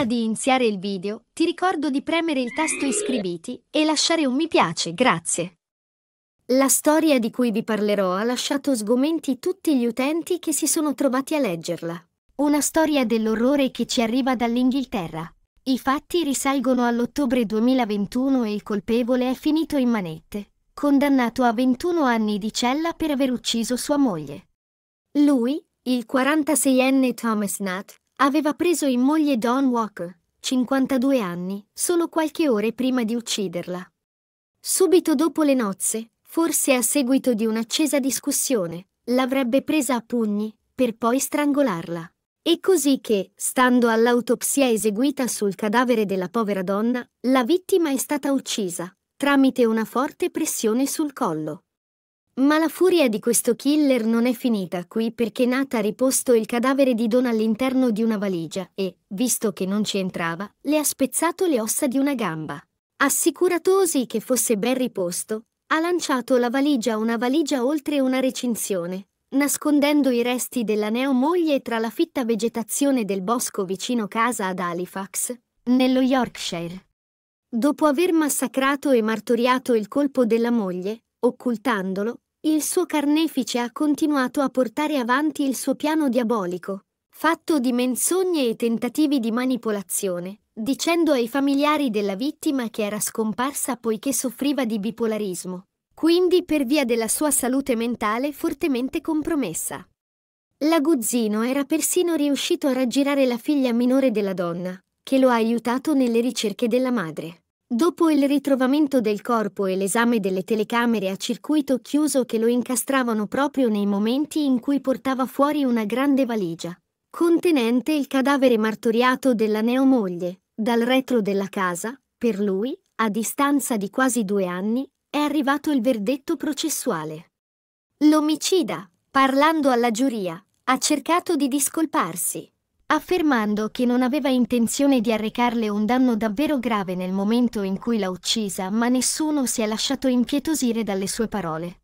Prima di iniziare il video, ti ricordo di premere il tasto iscriviti e lasciare un mi piace, grazie. La storia di cui vi parlerò ha lasciato sgomenti tutti gli utenti che si sono trovati a leggerla. Una storia dell'orrore che ci arriva dall'Inghilterra. I fatti risalgono all'ottobre 2021 e il colpevole è finito in manette, condannato a 21 anni di cella per aver ucciso sua moglie. Lui, il 46enne Thomas Nutt, aveva preso in moglie Don Walker, 52 anni, solo qualche ore prima di ucciderla. Subito dopo le nozze, forse a seguito di un'accesa discussione, l'avrebbe presa a pugni, per poi strangolarla. E così che, stando all'autopsia eseguita sul cadavere della povera donna, la vittima è stata uccisa, tramite una forte pressione sul collo. Ma la furia di questo killer non è finita qui perché Nata ha riposto il cadavere di Don all'interno di una valigia e, visto che non ci entrava, le ha spezzato le ossa di una gamba. Assicuratosi che fosse ben riposto, ha lanciato la valigia a una valigia oltre una recinzione, nascondendo i resti della neomoglie tra la fitta vegetazione del bosco vicino casa ad Halifax, nello Yorkshire. Dopo aver massacrato e martoriato il colpo della moglie, occultandolo, il suo carnefice ha continuato a portare avanti il suo piano diabolico, fatto di menzogne e tentativi di manipolazione, dicendo ai familiari della vittima che era scomparsa poiché soffriva di bipolarismo, quindi per via della sua salute mentale fortemente compromessa. L'aguzzino era persino riuscito a raggirare la figlia minore della donna, che lo ha aiutato nelle ricerche della madre. Dopo il ritrovamento del corpo e l'esame delle telecamere a circuito chiuso che lo incastravano proprio nei momenti in cui portava fuori una grande valigia, contenente il cadavere martoriato della neomoglie, dal retro della casa, per lui, a distanza di quasi due anni, è arrivato il verdetto processuale. L'omicida, parlando alla giuria, ha cercato di discolparsi affermando che non aveva intenzione di arrecarle un danno davvero grave nel momento in cui l'ha uccisa, ma nessuno si è lasciato impietosire dalle sue parole.